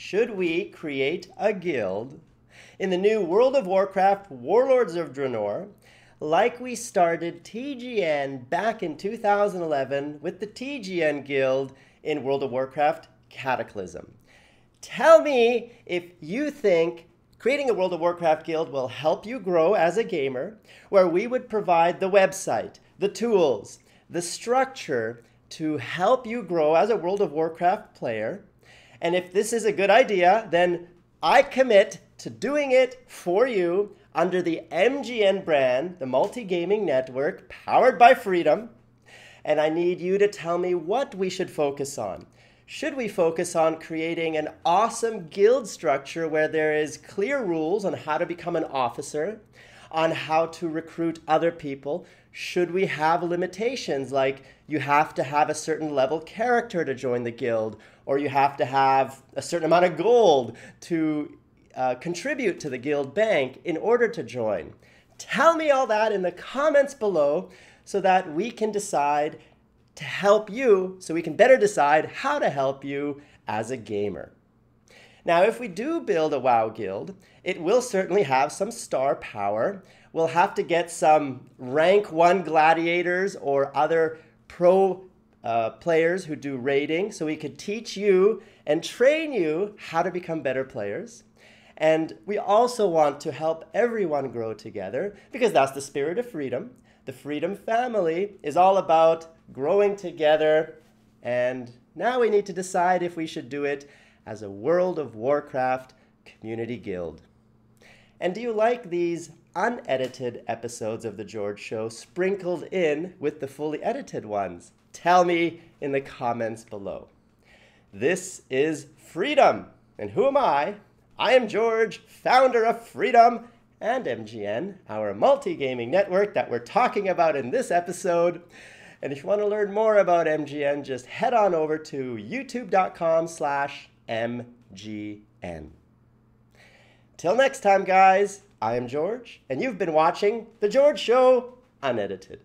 should we create a guild in the new World of Warcraft Warlords of Draenor, like we started TGN back in 2011 with the TGN Guild in World of Warcraft Cataclysm. Tell me if you think creating a World of Warcraft Guild will help you grow as a gamer, where we would provide the website, the tools, the structure to help you grow as a World of Warcraft player and if this is a good idea, then I commit to doing it for you under the MGN brand, the Multi Gaming Network, powered by Freedom. And I need you to tell me what we should focus on. Should we focus on creating an awesome guild structure where there is clear rules on how to become an officer? on how to recruit other people? Should we have limitations like you have to have a certain level character to join the guild, or you have to have a certain amount of gold to uh, contribute to the guild bank in order to join? Tell me all that in the comments below so that we can decide to help you, so we can better decide how to help you as a gamer. Now, if we do build a WoW guild, it will certainly have some star power. We'll have to get some rank one gladiators or other pro uh, players who do raiding so we could teach you and train you how to become better players. And we also want to help everyone grow together because that's the spirit of freedom. The Freedom Family is all about growing together. And now we need to decide if we should do it as a World of Warcraft community guild. And do you like these unedited episodes of The George Show sprinkled in with the fully edited ones? Tell me in the comments below. This is Freedom. And who am I? I am George, founder of Freedom and MGN, our multi gaming network that we're talking about in this episode. And if you want to learn more about MGN, just head on over to youtube.com slash MGN. Till next time, guys, I am George, and you've been watching The George Show Unedited.